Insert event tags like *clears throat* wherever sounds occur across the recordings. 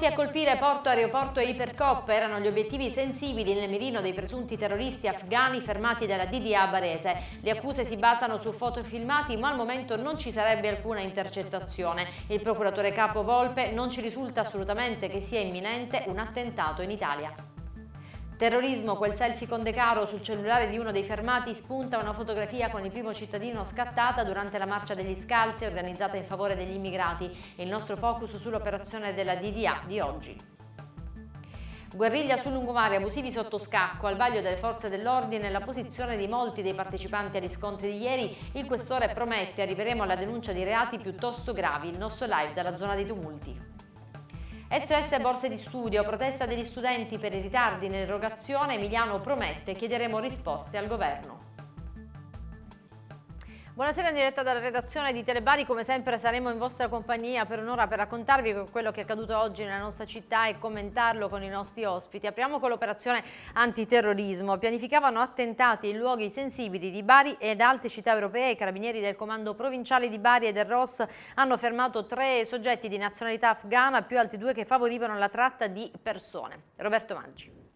Pronti a colpire porto, aeroporto e ipercop erano gli obiettivi sensibili nel mirino dei presunti terroristi afghani fermati dalla DDA barese. Le accuse si basano su foto e filmati ma al momento non ci sarebbe alcuna intercettazione. Il procuratore capo Volpe non ci risulta assolutamente che sia imminente un attentato in Italia. Terrorismo, quel selfie con De Caro sul cellulare di uno dei fermati spunta una fotografia con il primo cittadino scattata durante la marcia degli scalzi organizzata in favore degli immigrati. Il nostro focus sull'operazione della DDA di oggi. Guerriglia sul lungomare, abusivi sotto scacco, al vaglio delle forze dell'ordine, la posizione di molti dei partecipanti agli scontri di ieri, il questore promette arriveremo alla denuncia di reati piuttosto gravi, il nostro live dalla zona dei tumulti. SOS borse di studio, protesta degli studenti per i ritardi nell'erogazione, Emiliano promette chiederemo risposte al governo. Buonasera in diretta dalla redazione di Telebari, come sempre saremo in vostra compagnia per un'ora per raccontarvi quello che è accaduto oggi nella nostra città e commentarlo con i nostri ospiti. Apriamo con l'operazione antiterrorismo. Pianificavano attentati in luoghi sensibili di Bari ed altre città europee. I carabinieri del comando provinciale di Bari e del ROS hanno fermato tre soggetti di nazionalità afghana, più altri due che favorivano la tratta di persone. Roberto Maggi.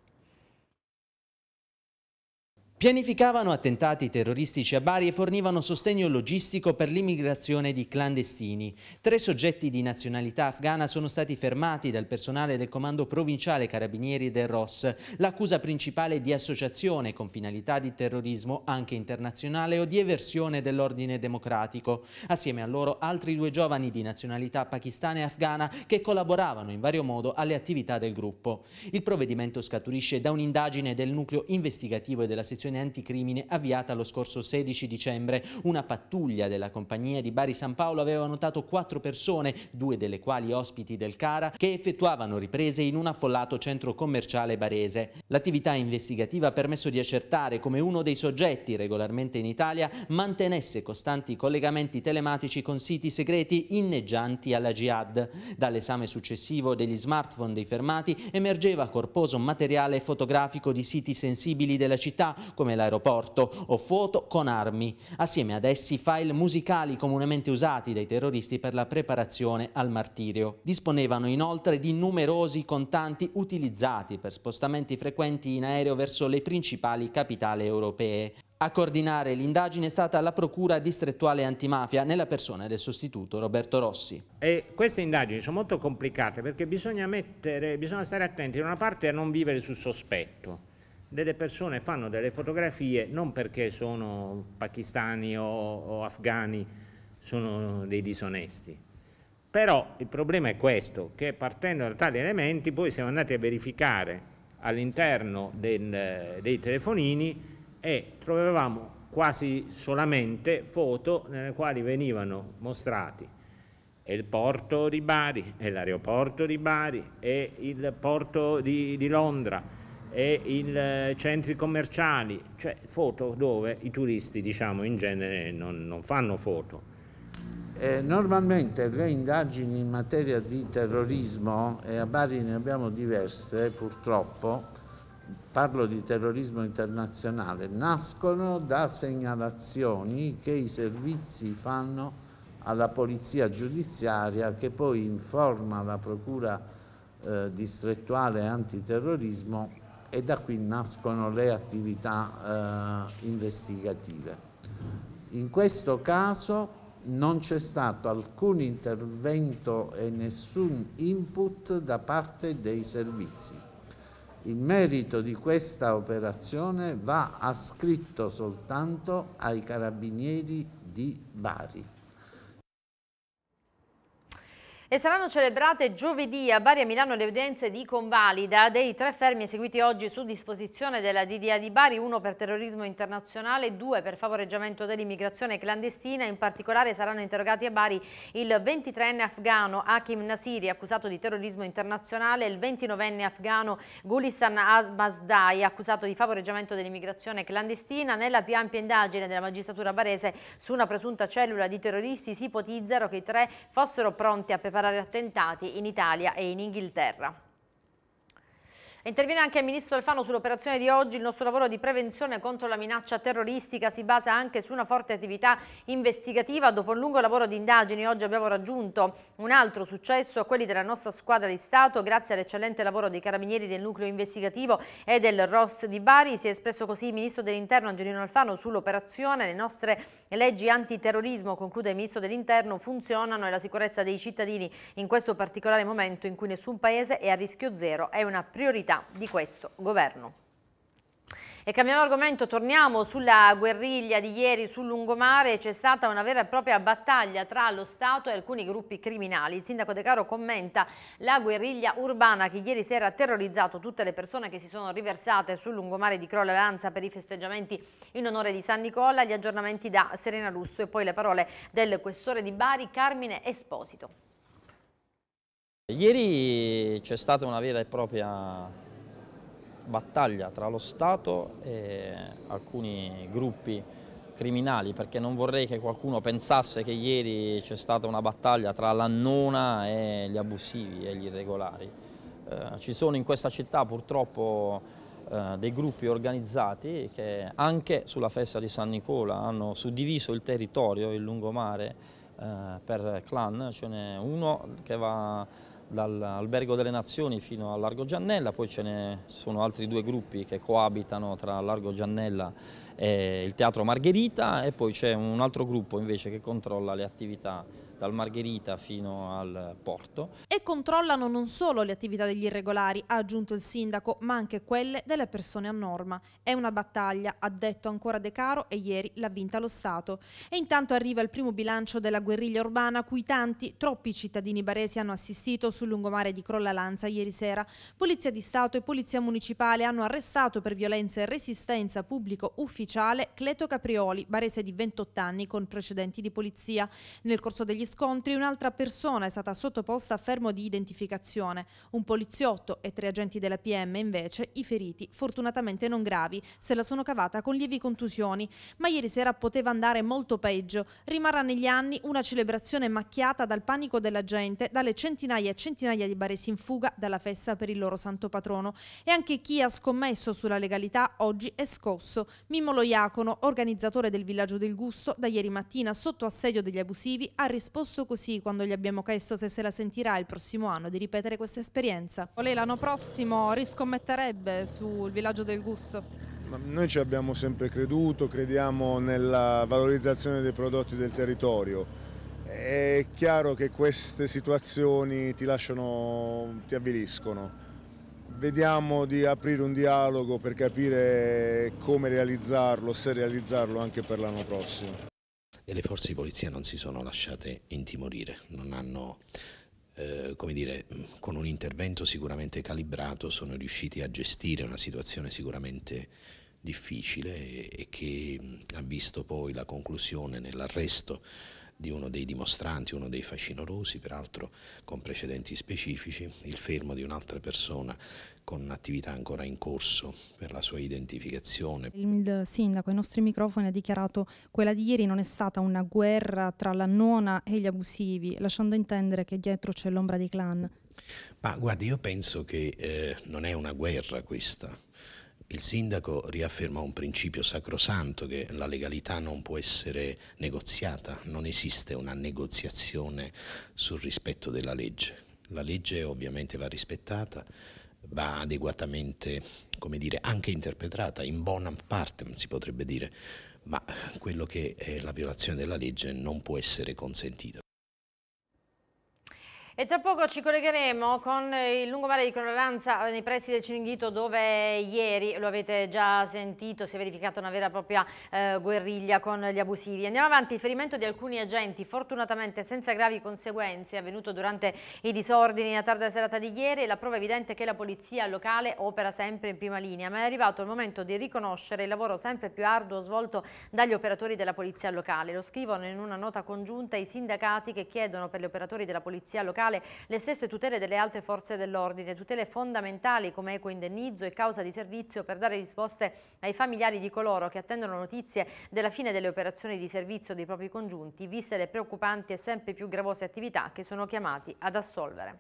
Pianificavano attentati terroristici a Bari e fornivano sostegno logistico per l'immigrazione di clandestini. Tre soggetti di nazionalità afghana sono stati fermati dal personale del comando provinciale Carabinieri del ROS, l'accusa principale di associazione con finalità di terrorismo anche internazionale o di eversione dell'ordine democratico. Assieme a loro altri due giovani di nazionalità pakistana e afghana che collaboravano in vario modo alle attività del gruppo. Il provvedimento scaturisce da un'indagine del nucleo investigativo e della sezione operazione anticrimine avviata lo scorso 16 dicembre. Una pattuglia della compagnia di Bari San Paolo aveva notato quattro persone, due delle quali ospiti del Cara, che effettuavano riprese in un affollato centro commerciale barese. L'attività investigativa ha permesso di accertare come uno dei soggetti regolarmente in Italia mantenesse costanti collegamenti telematici con siti segreti inneggianti alla GIAD. Dall'esame successivo degli smartphone dei fermati emergeva corposo materiale fotografico di siti sensibili della città come l'aeroporto o foto con armi, assieme ad essi file musicali comunemente usati dai terroristi per la preparazione al martirio. Disponevano inoltre di numerosi contanti utilizzati per spostamenti frequenti in aereo verso le principali capitali europee. A coordinare l'indagine è stata la Procura distrettuale antimafia nella persona del sostituto Roberto Rossi. E queste indagini sono molto complicate perché bisogna, mettere, bisogna stare attenti da una parte a non vivere sul sospetto, delle persone fanno delle fotografie non perché sono pakistani o, o afghani, sono dei disonesti. Però il problema è questo, che partendo da tali elementi poi siamo andati a verificare all'interno dei telefonini e trovavamo quasi solamente foto nelle quali venivano mostrati il porto di Bari, l'aeroporto di Bari, e il porto di, di Londra, e i eh, centri commerciali, cioè foto dove i turisti diciamo in genere non, non fanno foto. Eh, normalmente le indagini in materia di terrorismo, e a Bari ne abbiamo diverse purtroppo, parlo di terrorismo internazionale, nascono da segnalazioni che i servizi fanno alla polizia giudiziaria che poi informa la procura eh, distrettuale antiterrorismo e da qui nascono le attività eh, investigative. In questo caso non c'è stato alcun intervento e nessun input da parte dei servizi. Il merito di questa operazione va ascritto soltanto ai carabinieri di Bari. E saranno celebrate giovedì a Bari a Milano le udienze di convalida dei tre fermi eseguiti oggi su disposizione della DDA di Bari, uno per terrorismo internazionale, due per favoreggiamento dell'immigrazione clandestina. In particolare saranno interrogati a Bari il 23enne afgano Hakim Nasiri, accusato di terrorismo internazionale, e il 29enne afgano Gulistan Abasdai, accusato di favoreggiamento dell'immigrazione clandestina. Nella più ampia indagine della magistratura barese su una presunta cellula di terroristi si ipotizzano che i tre fossero pronti a perpetrare preparare attentati in Italia e in Inghilterra. Interviene anche il ministro Alfano sull'operazione di oggi. Il nostro lavoro di prevenzione contro la minaccia terroristica si basa anche su una forte attività investigativa. Dopo un lungo lavoro di indagini oggi abbiamo raggiunto un altro successo a quelli della nostra squadra di Stato. Grazie all'eccellente lavoro dei carabinieri del nucleo investigativo e del ROS di Bari si è espresso così il ministro dell'Interno Angelino Alfano sull'operazione. Le nostre leggi antiterrorismo, conclude il ministro dell'Interno, funzionano e la sicurezza dei cittadini in questo particolare momento in cui nessun paese è a rischio zero è una priorità priorità di questo governo. E cambiamo argomento, torniamo sulla guerriglia di ieri sul lungomare, c'è stata una vera e propria battaglia tra lo Stato e alcuni gruppi criminali. Il sindaco De Caro commenta la guerriglia urbana che ieri sera ha terrorizzato tutte le persone che si sono riversate sul lungomare di Crolla Lanza per i festeggiamenti in onore di San Nicola, gli aggiornamenti da Serena Lusso e poi le parole del questore di Bari Carmine Esposito. Ieri c'è stata una vera e propria battaglia tra lo Stato e alcuni gruppi criminali perché non vorrei che qualcuno pensasse che ieri c'è stata una battaglia tra l'annona e gli abusivi e gli irregolari. Eh, ci sono in questa città purtroppo eh, dei gruppi organizzati che anche sulla festa di San Nicola hanno suddiviso il territorio, il lungomare, eh, per clan. Ce n'è uno che va dall'Albergo delle Nazioni fino a Largo Giannella, poi ce ne sono altri due gruppi che coabitano tra Largo Giannella e il Teatro Margherita e poi c'è un altro gruppo invece che controlla le attività dal Margherita fino al porto. E controllano non solo le attività degli irregolari, ha aggiunto il sindaco, ma anche quelle delle persone a norma. È una battaglia, ha detto ancora De Caro e ieri l'ha vinta lo Stato. E intanto arriva il primo bilancio della guerriglia urbana a cui tanti, troppi cittadini baresi hanno assistito sul lungomare di Crolla Lanza ieri sera. Polizia di Stato e Polizia Municipale hanno arrestato per violenza e resistenza pubblico ufficiale Cleto Caprioli, barese di 28 anni con precedenti di polizia. Nel corso degli scontri un'altra persona è stata sottoposta a fermo di identificazione. Un poliziotto e tre agenti della PM invece, i feriti, fortunatamente non gravi, se la sono cavata con lievi contusioni. Ma ieri sera poteva andare molto peggio. Rimarrà negli anni una celebrazione macchiata dal panico della gente, dalle centinaia e centinaia di baresi in fuga dalla festa per il loro santo patrono. E anche chi ha scommesso sulla legalità oggi è scosso. Mimolo Iacono, organizzatore del villaggio del gusto, da ieri mattina sotto assedio degli abusivi, ha risposto posto così quando gli abbiamo chiesto se se la sentirà il prossimo anno di ripetere questa esperienza. Lei l'anno prossimo riscommetterebbe sul villaggio del gusto? Noi ci abbiamo sempre creduto, crediamo nella valorizzazione dei prodotti del territorio. È chiaro che queste situazioni ti lasciano, ti avviliscono. Vediamo di aprire un dialogo per capire come realizzarlo, se realizzarlo anche per l'anno prossimo e le forze di polizia non si sono lasciate intimorire, non hanno, eh, come dire, con un intervento sicuramente calibrato sono riusciti a gestire una situazione sicuramente difficile e, e che ha visto poi la conclusione nell'arresto di uno dei dimostranti, uno dei fascinorosi, peraltro con precedenti specifici, il fermo di un'altra persona con attività ancora in corso per la sua identificazione. Il sindaco ai nostri microfoni ha dichiarato quella di ieri non è stata una guerra tra la nona e gli abusivi, lasciando intendere che dietro c'è l'ombra dei clan. Ma guardi, io penso che eh, non è una guerra questa. Il sindaco riafferma un principio sacrosanto che la legalità non può essere negoziata, non esiste una negoziazione sul rispetto della legge. La legge ovviamente va rispettata, va adeguatamente, come dire, anche interpretata, in buona parte, mm, si potrebbe dire, ma quello che è la violazione della legge non può essere consentito. E tra poco ci collegheremo con il lungomare di Cronalanza eh, nei pressi del Ciringhito dove ieri, lo avete già sentito, si è verificata una vera e propria eh, guerriglia con gli abusivi. Andiamo avanti, il ferimento di alcuni agenti, fortunatamente senza gravi conseguenze, avvenuto durante i disordini a tarda serata di ieri, la prova evidente che la polizia locale opera sempre in prima linea, ma è arrivato il momento di riconoscere il lavoro sempre più arduo svolto dagli operatori della polizia locale. Lo scrivono in una nota congiunta i sindacati che chiedono per gli operatori della polizia locale generale le stesse tutele delle altre forze dell'ordine, tutele fondamentali come eco indennizzo e causa di servizio per dare risposte ai familiari di coloro che attendono notizie della fine delle operazioni di servizio dei propri congiunti, viste le preoccupanti e sempre più gravose attività che sono chiamati ad assolvere.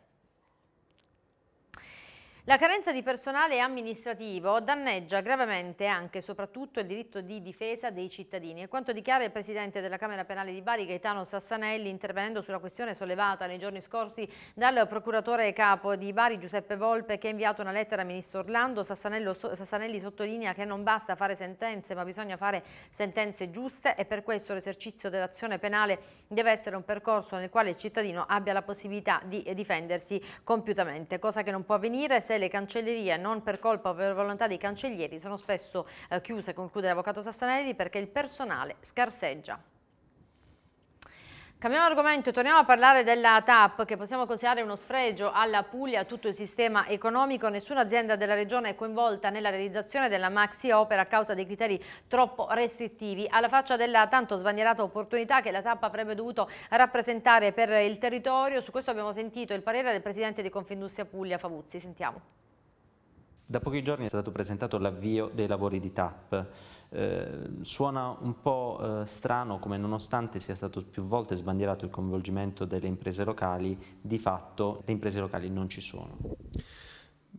La carenza di personale amministrativo danneggia gravemente anche e soprattutto il diritto di difesa dei cittadini. È quanto dichiara il Presidente della Camera Penale di Bari, Gaetano Sassanelli, intervenendo sulla questione sollevata nei giorni scorsi dal Procuratore Capo di Bari, Giuseppe Volpe, che ha inviato una lettera al Ministro Orlando. Sassanelli sottolinea che non basta fare sentenze, ma bisogna fare sentenze giuste e per questo l'esercizio dell'azione penale deve essere un percorso nel quale il cittadino abbia la possibilità di difendersi compiutamente, cosa che non può avvenire se se le cancellerie non per colpa o per volontà dei cancellieri sono spesso eh, chiuse, conclude l'avvocato Sassanelli, perché il personale scarseggia. Cambiamo argomento, torniamo a parlare della TAP che possiamo considerare uno sfregio alla Puglia, a tutto il sistema economico. Nessuna azienda della regione è coinvolta nella realizzazione della maxi opera a causa dei criteri troppo restrittivi. Alla faccia della tanto sbandierata opportunità che la TAP avrebbe dovuto rappresentare per il territorio, su questo abbiamo sentito il parere del presidente di Confindustria Puglia, Favuzzi. Sentiamo. Da pochi giorni è stato presentato l'avvio dei lavori di TAP. Eh, suona un po' eh, strano come nonostante sia stato più volte sbandierato il coinvolgimento delle imprese locali, di fatto le imprese locali non ci sono.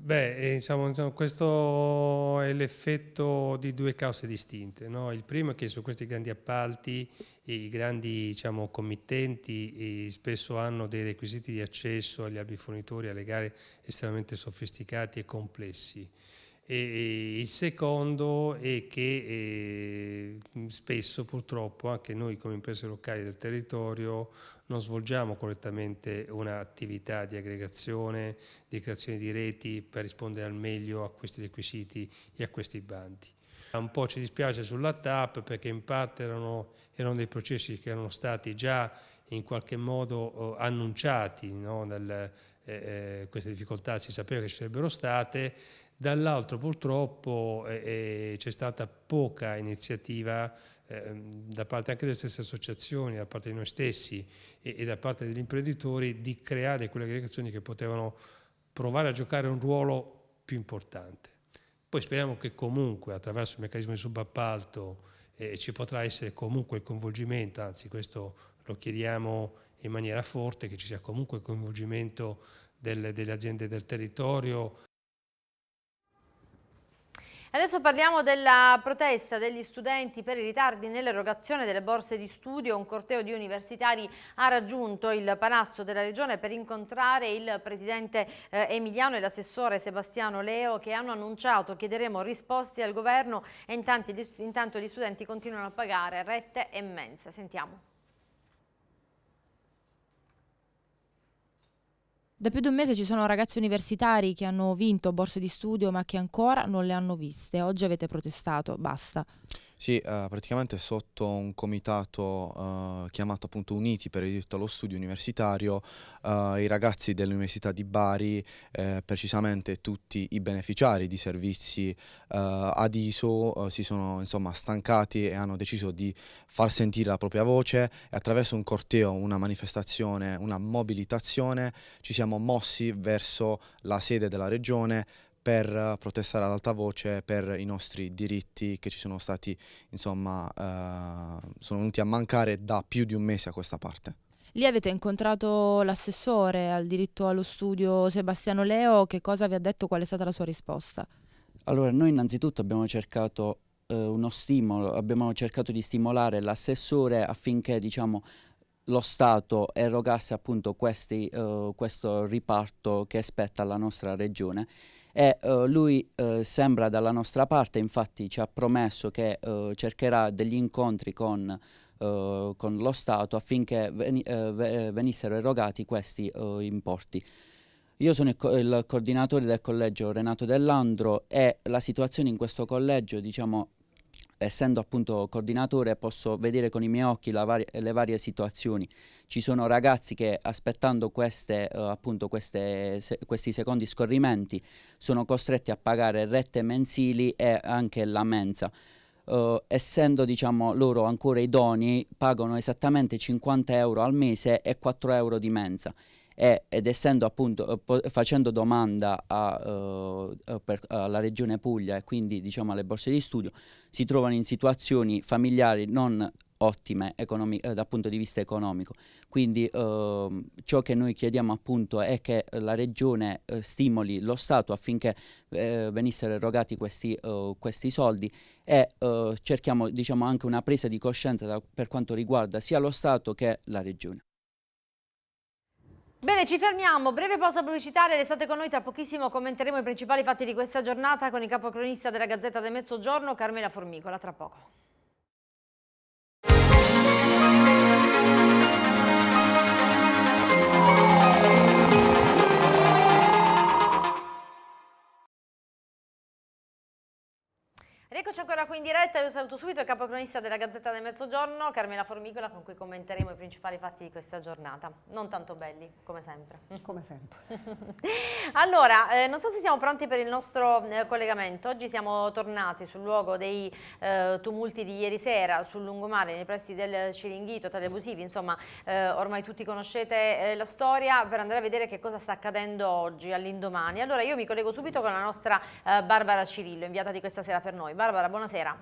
Beh, diciamo, diciamo, questo è l'effetto di due cause distinte. No? Il primo è che su questi grandi appalti i grandi diciamo, committenti eh, spesso hanno dei requisiti di accesso agli abbi fornitori, alle gare estremamente sofisticati e complessi. E il secondo è che eh, spesso purtroppo anche noi come imprese locali del territorio non svolgiamo correttamente un'attività di aggregazione, di creazione di reti per rispondere al meglio a questi requisiti e a questi bandi. Un po' ci dispiace sulla TAP perché in parte erano, erano dei processi che erano stati già in qualche modo eh, annunciati, no? Nel, eh, eh, queste difficoltà si sapeva che ci sarebbero state, dall'altro purtroppo eh, eh, c'è stata poca iniziativa ehm, da parte anche delle stesse associazioni, da parte di noi stessi e, e da parte degli imprenditori di creare quelle aggregazioni che potevano provare a giocare un ruolo più importante. Poi speriamo che comunque attraverso il meccanismo di subappalto eh, ci potrà essere comunque il coinvolgimento, anzi questo lo chiediamo in maniera forte, che ci sia comunque il coinvolgimento delle, delle aziende del territorio Adesso parliamo della protesta degli studenti per i ritardi nell'erogazione delle borse di studio. Un corteo di universitari ha raggiunto il Palazzo della Regione per incontrare il presidente eh, Emiliano e l'assessore Sebastiano Leo che hanno annunciato chiederemo risposte al governo e intanto gli, intanto gli studenti continuano a pagare rette e mense. Sentiamo. Da più di un mese ci sono ragazzi universitari che hanno vinto borse di studio ma che ancora non le hanno viste. Oggi avete protestato, basta. Sì, eh, praticamente sotto un comitato eh, chiamato appunto Uniti per il diritto allo studio universitario, eh, i ragazzi dell'Università di Bari, eh, precisamente tutti i beneficiari di servizi eh, ad ISO, eh, si sono insomma stancati e hanno deciso di far sentire la propria voce e attraverso un corteo, una manifestazione, una mobilitazione ci siamo siamo mossi verso la sede della regione per eh, protestare ad alta voce per i nostri diritti che ci sono stati, insomma, eh, sono venuti a mancare da più di un mese a questa parte. Lì avete incontrato l'assessore al diritto allo studio Sebastiano Leo, che cosa vi ha detto, qual è stata la sua risposta? Allora, noi innanzitutto abbiamo cercato eh, uno stimolo, abbiamo cercato di stimolare l'assessore affinché diciamo, lo Stato erogasse appunto questi, uh, questo riparto che spetta alla nostra regione e uh, lui uh, sembra dalla nostra parte, infatti ci ha promesso che cercherà degli incontri con, con lo Stato affinché veni venissero erogati questi importi. Io sono il, co il coordinatore del collegio Renato Dell'Andro e la situazione in questo collegio diciamo, essendo appunto coordinatore posso vedere con i miei occhi varia, le varie situazioni. Ci sono ragazzi che aspettando queste, eh, appunto queste, se, questi secondi scorrimenti sono costretti a pagare rette mensili e anche la mensa. Eh, essendo diciamo, loro ancora idoni pagano esattamente 50 euro al mese e 4 euro di mensa e, ed essendo appunto eh, facendo domanda a, uh, per, alla regione Puglia e quindi diciamo alle borse di studio si trovano in situazioni familiari non ottime eh, dal punto di vista economico. Quindi eh, ciò che noi chiediamo appunto è che la Regione eh, stimoli lo Stato affinché venissero erogati questi, questi soldi e cerchiamo diciamo, anche una presa di coscienza da, per quanto riguarda sia lo Stato che la Regione. Bene, ci fermiamo, breve pausa pubblicitaria, restate con noi, tra pochissimo commenteremo i principali fatti di questa giornata con il capocronista della Gazzetta del Mezzogiorno, Carmela Formicola, tra poco. Eccoci ancora qui in diretta, io saluto subito il capocronista della Gazzetta del Mezzogiorno, Carmela Formicola, con cui commenteremo i principali fatti di questa giornata. Non tanto belli, come sempre. *laughs* Come sempre. *laughs* allora, eh, non so se siamo pronti per il nostro eh, collegamento. Oggi siamo tornati sul luogo dei eh, tumulti di ieri sera, sul lungomare, nei pressi del Ciringhito, tali abusivi, insomma, eh, ormai tutti conoscete eh, la storia, per andare a vedere che cosa sta accadendo oggi, all'indomani. Allora, io mi collego subito con la nostra eh, Barbara Cirillo, inviata di questa sera per noi. Barbara, buonasera.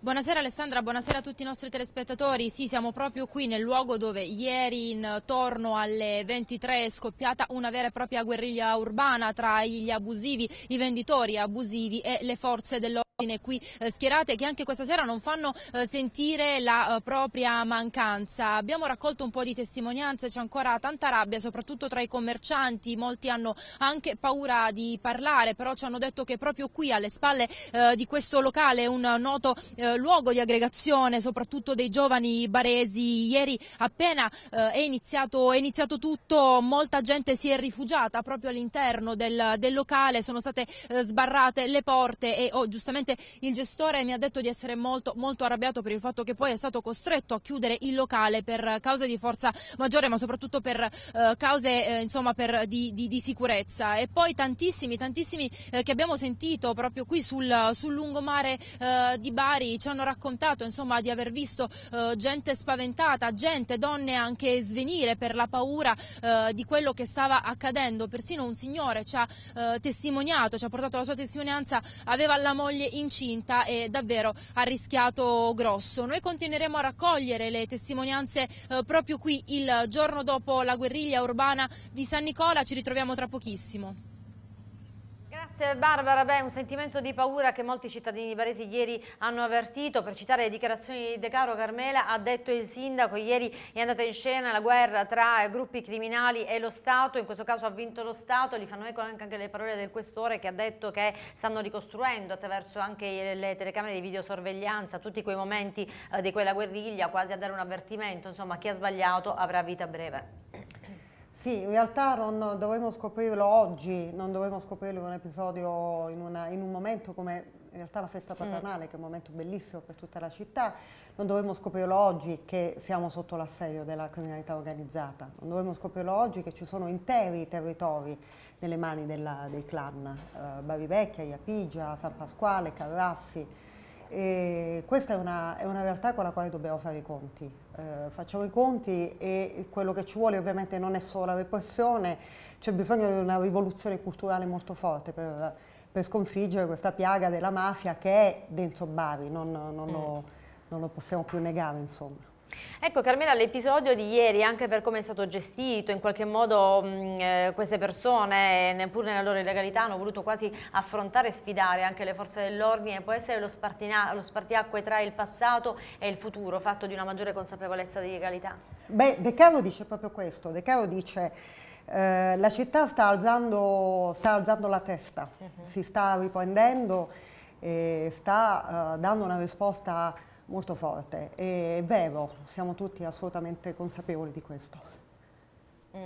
Buonasera Alessandra, buonasera a tutti i nostri telespettatori. Sì, siamo proprio qui nel luogo dove ieri intorno alle 23 è scoppiata una vera e propria guerriglia urbana tra gli abusivi, i venditori abusivi e le forze dell'ordine qui eh, schierate che anche questa sera non fanno eh, sentire la eh, propria mancanza. Abbiamo raccolto un po' di testimonianze, c'è ancora tanta rabbia, soprattutto tra i commercianti, molti hanno anche paura di parlare, però ci hanno detto che proprio qui alle spalle di questo locale è un noto luogo di aggregazione, soprattutto dei giovani baresi. Ieri appena è, iniziato, è iniziato tutto, molta gente si è rifugiata proprio all'interno del, del, locale, sono state sbarrate le porte e oh, giustamente Ovviamente il gestore mi ha detto di essere molto, molto arrabbiato per il fatto che poi è stato costretto a chiudere il locale per cause di forza maggiore, ma soprattutto per eh, cause eh, insomma, per, di, di, di, sicurezza. E poi tantissimi, tantissimi eh, che abbiamo sentito proprio qui sul, sul lungomare eh, di Bari ci hanno raccontato insomma, di aver visto eh, gente spaventata, gente, donne anche svenire per la paura eh, di quello che stava accadendo. Persino un signore ci ha testimoniato, ci ha portato la sua testimonianza, aveva la moglie in incinta e davvero ha rischiato grosso. Noi continueremo a raccogliere le testimonianze eh, proprio qui il giorno dopo la guerriglia urbana di San Nicola, ci ritroviamo tra pochissimo. Grazie Barbara, beh un sentimento di paura che molti cittadini baresi ieri hanno avvertito, per citare le dichiarazioni di De Caro Carmela ha detto il sindaco, ieri è andata in scena la guerra tra gruppi criminali e lo Stato, in questo caso ha vinto lo Stato, li fanno eco anche le parole del questore che ha detto che stanno ricostruendo attraverso anche le telecamere di videosorveglianza tutti quei momenti eh, di quella guerriglia, quasi a dare un avvertimento, insomma chi ha sbagliato avrà vita breve. Sì, in realtà non dovremmo scoprirlo oggi, non dovremmo scoprirlo in un episodio, in, una, in un momento come in realtà la festa mm. paternale, mm. che è un momento bellissimo per tutta la città, non dovremmo scoprirlo oggi che siamo sotto l'assedio della criminalità organizzata, non dovremmo scoprirlo oggi che ci sono interi territori nelle mani della, dei clan, eh, Barivecchia, Iapigia, San Pasquale, Carrassi. E questa è una, è una realtà con la quale dobbiamo fare i conti eh, facciamo i conti e quello che ci vuole ovviamente non è solo la repressione, c'è bisogno di una rivoluzione culturale molto forte per, per sconfiggere questa piaga della mafia che è dentro Bari, non, non, mm. lo, non lo possiamo più negare insomma. Ecco Carmela, l'episodio di ieri, anche per come è stato gestito, in qualche modo mh, eh, queste persone, neppure nella loro illegalità, hanno voluto quasi affrontare e sfidare anche le forze dell'ordine, può essere lo, lo spartiacque tra il passato e il futuro, fatto di una maggiore consapevolezza di legalità? Beh, De Caro dice proprio questo, De Caro dice... Eh, la città sta alzando, sta alzando la testa, uh mhm. -huh. si sta riprendendo, e sta eh, dando una risposta molto forte e è vero, siamo tutti assolutamente consapevoli di questo. Mm.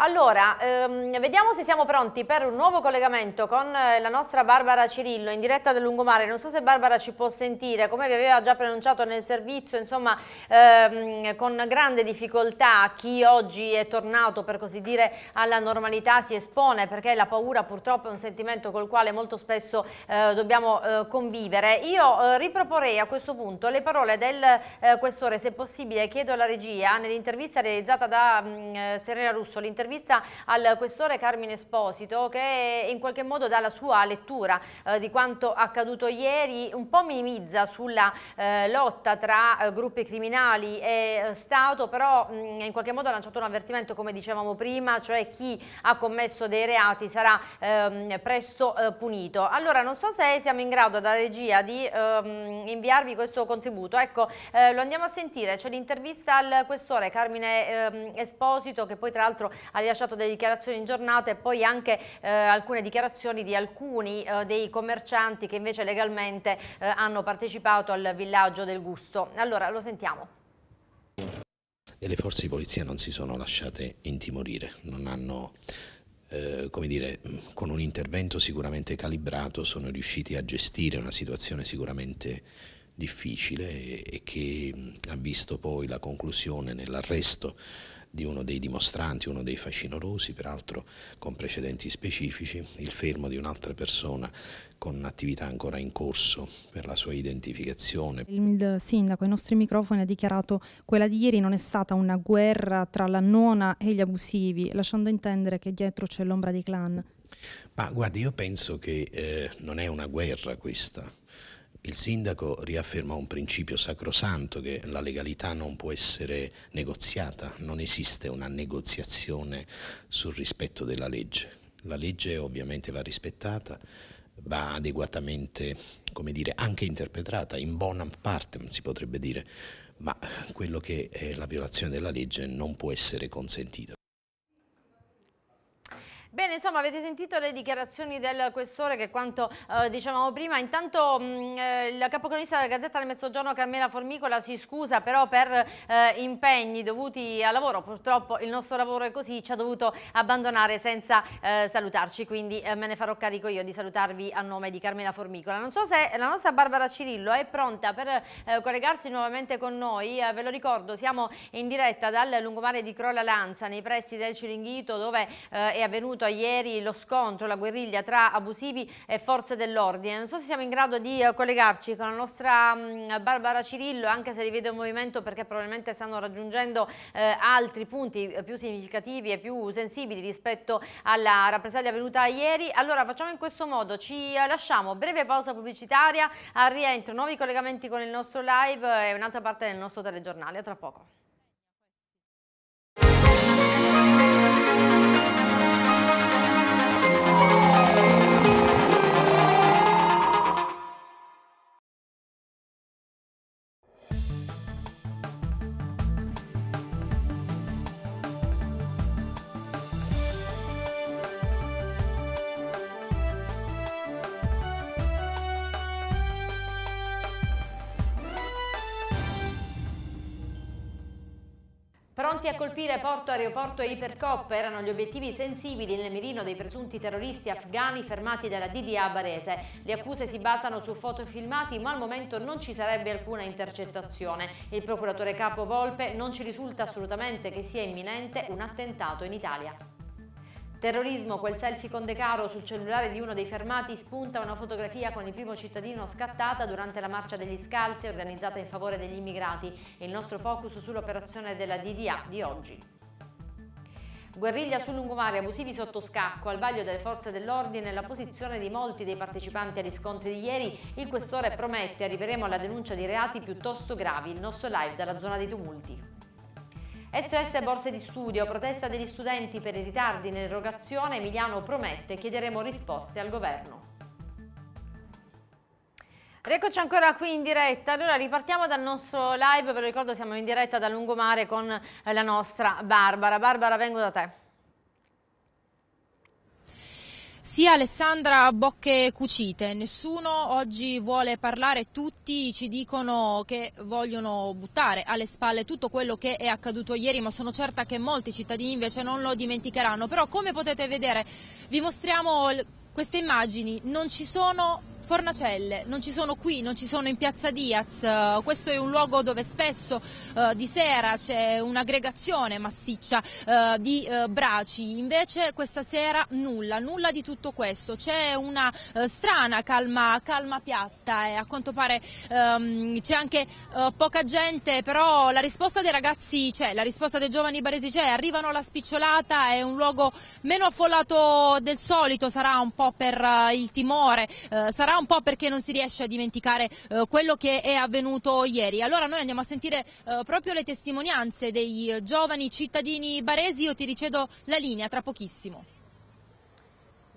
Allora, ehm, vediamo se siamo pronti per un nuovo collegamento con eh, la nostra Barbara Cirillo in diretta del lungomare. Non so se Barbara ci può sentire, come vi aveva già pronunciato nel servizio, insomma, ehm, con grande difficoltà chi oggi è tornato, per così dire, alla normalità si espone perché la paura purtroppo è un sentimento col quale molto spesso eh, dobbiamo eh, convivere. Io eh, riproporrei a questo punto le parole del eh, questore, se possibile, chiedo alla regia, nell'intervista realizzata da mh, mm, eh, Serena Russo, l'intervista un'intervista al questore Carmine Esposito che in qualche modo dà la sua lettura eh, di quanto accaduto ieri, un po' minimizza sulla eh, lotta tra eh, gruppi criminali e eh, Stato, però mh, mm, in qualche modo ha lanciato un avvertimento come dicevamo prima, cioè chi ha commesso dei reati sarà ehm, presto eh, punito. Allora non so se siamo in grado dalla regia di ehm, inviarvi questo contributo, ecco eh, lo andiamo a sentire, c'è l'intervista al questore Carmine ehm, Esposito che poi tra l'altro ha ha rilasciato delle dichiarazioni in giornata e poi anche eh, alcune dichiarazioni di alcuni eh, dei commercianti che invece legalmente eh, hanno partecipato al villaggio del gusto. Allora lo sentiamo. E le forze di polizia non si sono lasciate intimorire, non hanno... Eh, come dire, con un intervento sicuramente calibrato sono riusciti a gestire una situazione sicuramente difficile e, e che ha visto poi la conclusione nell'arresto di uno dei dimostranti, uno dei facinorosi, peraltro con precedenti specifici, il fermo di un'altra persona con attività ancora in corso per la sua identificazione. Il sindaco ai nostri microfoni ha dichiarato quella di ieri non è stata una guerra tra la nona e gli abusivi, lasciando intendere che dietro c'è l'ombra dei clan. Ma guardi, io penso che eh, non è una guerra questa. Il sindaco riafferma un principio sacrosanto che la legalità non può essere negoziata, non esiste una negoziazione sul rispetto della legge. La legge ovviamente va rispettata, va adeguatamente, come dire, anche interpretata, in buona parte si potrebbe dire, ma quello che è la violazione della legge non può essere consentito. Bene, insomma avete sentito le dichiarazioni del questore che quanto eh, dicevamo prima, intanto mh, mm, eh, il capocronista della Gazzetta del Mezzogiorno Carmela Formicola si scusa però per eh, impegni dovuti al lavoro, purtroppo il nostro lavoro è così, ci ha dovuto abbandonare senza eh, salutarci, quindi eh, me ne farò carico io di salutarvi a nome di Carmela Formicola. Non so se la nostra Barbara Cirillo è pronta per eh, collegarsi nuovamente con noi, ve lo ricordo, siamo in diretta dal lungomare di Crolla Lanza nei pressi del Ciringhito dove è avvenuto a ieri lo scontro, la guerriglia tra abusivi e forze dell'ordine. Non so se siamo in grado di eh, collegarci con la nostra mm, Barbara Cirillo, anche se rivede un movimento perché probabilmente stanno raggiungendo eh, altri punti eh, più significativi e più sensibili rispetto alla rappresaglia avvenuta ieri. Allora facciamo in questo modo, ci lasciamo, breve pausa pubblicitaria, al rientro nuovi collegamenti con il nostro live eh, e un'altra parte del nostro telegiornale. A tra poco. colpire porto, aeroporto e ipercop erano gli obiettivi sensibili nel mirino dei presunti terroristi afghani fermati dalla DDA barese. Le accuse si basano su foto filmati ma al momento non ci sarebbe alcuna intercettazione. Il procuratore capo Volpe non ci risulta assolutamente che sia imminente un attentato in Italia. Terrorismo, quel selfie con De Caro sul cellulare di uno dei fermati spunta una fotografia con il primo cittadino scattata durante la marcia degli scalzi organizzata in favore degli immigrati il nostro focus sull'operazione della DDA di oggi. Guerriglia sul lungomare, abusivi sotto scacco, al vaglio delle forze dell'ordine la posizione di molti dei partecipanti agli scontri di ieri, il questore promette arriveremo alla denuncia di reati piuttosto gravi, il nostro live dalla zona dei tumulti. SOS borse di studio, protesta degli studenti per i ritardi nell'erogazione, Emiliano promette chiederemo risposte al governo. Eccoci ancora qui in diretta, allora ripartiamo dal nostro live, ve lo ricordo siamo in diretta da Lungomare con la nostra Barbara. Barbara vengo da te. Sia Alessandra Bocche Cucite, nessuno oggi vuole parlare, tutti ci dicono che vogliono buttare alle spalle tutto quello che è accaduto ieri, ma sono certa che molti cittadini invece non lo dimenticheranno. Però come potete vedere vi mostriamo queste immagini, non ci sono Fornacelle non ci sono qui, non ci sono in piazza Diaz, eh, questo è un luogo dove spesso eh, di sera c'è un'aggregazione massiccia eh, di braci, invece questa sera nulla, nulla di tutto questo, c'è una strana calma, calma, piatta e a quanto pare ehm, c'è anche poca gente, però la risposta dei ragazzi c'è, la risposta dei giovani baresi c'è, arrivano alla spicciolata, è un luogo meno affollato del solito, sarà un po' per il timore, sarà un po' perché non si riesce a dimenticare eh, quello che è avvenuto ieri. Allora noi andiamo a sentire eh, proprio le testimonianze dei eh, giovani cittadini baresi, io ti ricedo la linea tra pochissimo.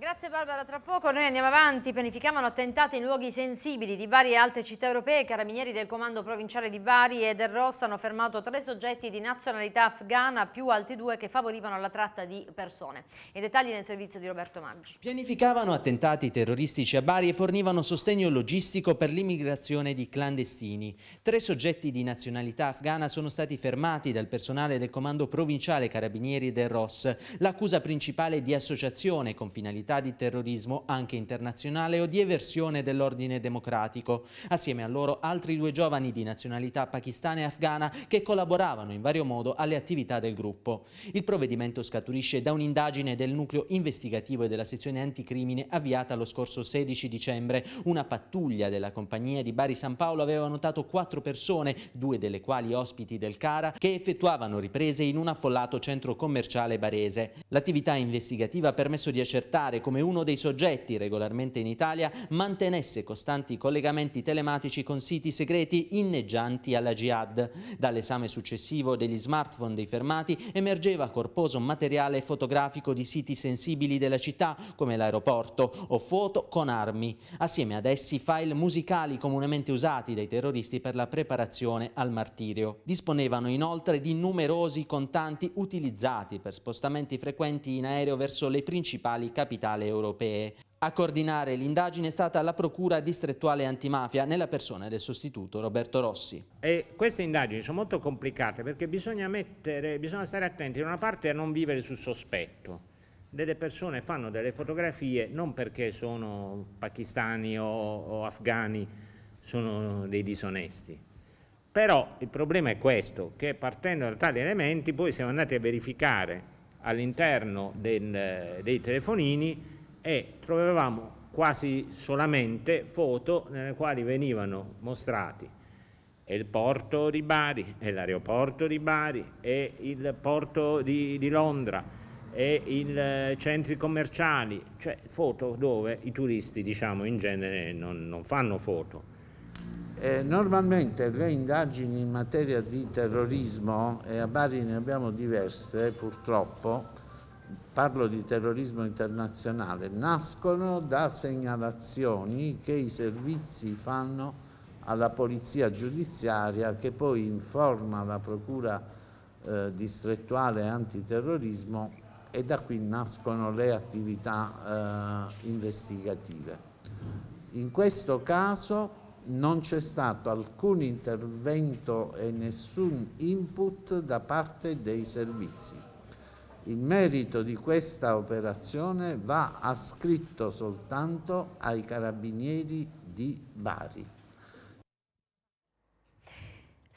Grazie Barbara, tra poco noi andiamo avanti, pianificavano attentati in luoghi sensibili di varie altre città europee, carabinieri del comando provinciale di Bari e del Rossa hanno fermato tre soggetti di nazionalità afghana, più altri due che favorivano la tratta di persone. I dettagli nel servizio di Roberto Maggi. Pianificavano attentati terroristici a Bari e fornivano sostegno logistico per l'immigrazione di clandestini. Tre soggetti di nazionalità afghana sono stati fermati dal personale del comando provinciale carabinieri del Ross. L'accusa principale è di associazione con finalità criminalità di terrorismo, anche internazionale, o di eversione dell'ordine democratico. Assieme a loro altri due giovani di nazionalità pakistana e afghana che collaboravano in vario modo alle attività del gruppo. Il provvedimento scaturisce da un'indagine del nucleo investigativo e della sezione anticrimine avviata lo scorso 16 dicembre. Una pattuglia della compagnia di Bari San Paolo aveva notato quattro persone, due delle quali ospiti del CARA, che effettuavano riprese in un affollato centro commerciale barese. L'attività investigativa ha permesso di accertare come uno dei soggetti regolarmente in Italia mantenesse costanti collegamenti telematici con siti segreti inneggianti alla jihad. Dall'esame successivo degli smartphone dei fermati emergeva corposo materiale fotografico di siti sensibili della città come l'aeroporto o foto con armi, assieme ad essi file musicali comunemente usati dai terroristi per la preparazione al martirio. Disponevano inoltre di numerosi contanti utilizzati per spostamenti frequenti in aereo verso le principali capitali centrali europee. A coordinare l'indagine è stata la Procura distrettuale antimafia nella persona del sostituto Roberto Rossi. E queste indagini sono molto complicate perché bisogna, mettere, bisogna stare attenti da una parte a non vivere sul sospetto. Delle persone fanno delle fotografie non perché sono pakistani o, o afghani, sono dei disonesti. Però il problema è questo, che partendo da tali elementi poi siamo andati a verificare all'interno eh, dei telefonini e trovavamo quasi solamente foto nelle quali venivano mostrati il porto di Bari, l'aeroporto di Bari, e il porto di, di Londra, i eh, centri commerciali, cioè foto dove i turisti diciamo in genere non, non fanno foto. Eh, normalmente le indagini in materia di terrorismo, e a Bari ne abbiamo diverse purtroppo, parlo di terrorismo internazionale, nascono da segnalazioni che i servizi fanno alla polizia giudiziaria che poi informa la procura eh, distrettuale antiterrorismo e da qui nascono le attività eh, investigative. In questo caso non c'è stato alcun intervento e nessun input da parte dei servizi. Il merito di questa operazione va ascritto soltanto ai carabinieri di Bari.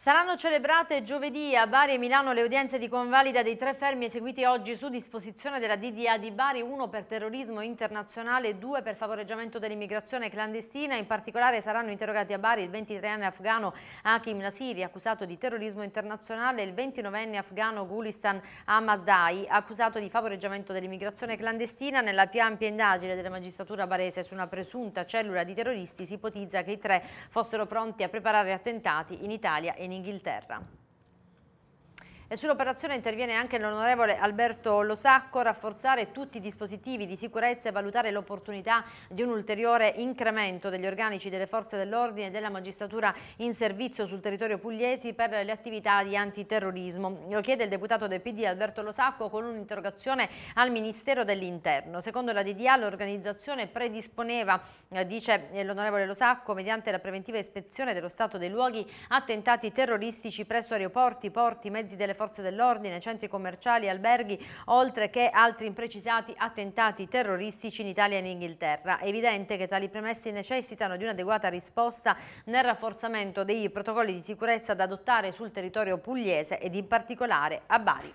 Saranno celebrate giovedì a Bari e Milano le udienze di convalida dei tre fermi eseguiti oggi su disposizione della DDA di Bari, uno per terrorismo internazionale e due per favoreggiamento dell'immigrazione clandestina. In particolare saranno interrogati a Bari il 23enne afgano Hakim Nasiri, accusato di terrorismo internazionale, e il 29enne afgano Gulistan Ahmadai, accusato di favoreggiamento dell'immigrazione clandestina. Nella più ampia indagine della magistratura barese su una presunta cellula di terroristi si ipotizza che i tre fossero pronti a preparare attentati in Italia e in Italia. Inghilterra. E sull'operazione interviene anche l'onorevole Alberto Losacco, rafforzare tutti i dispositivi di sicurezza e valutare l'opportunità di un ulteriore incremento degli organici delle forze dell'ordine e della magistratura in servizio sul territorio pugliesi per le attività di antiterrorismo. Lo chiede il deputato del PD Alberto Losacco con un'interrogazione al Ministero dell'Interno. Secondo la DDA l'organizzazione predisponeva, eh, dice eh, l'onorevole Losacco, mediante la preventiva ispezione dello stato dei luoghi attentati terroristici presso aeroporti, porti, mezzi delle delle forze dell'ordine, centri commerciali, alberghi, oltre che altri imprecisati attentati terroristici in Italia e in Inghilterra. È evidente che tali premesse necessitano di un'adeguata risposta nel rafforzamento dei protocolli di sicurezza da adottare sul territorio pugliese ed in particolare a Bari.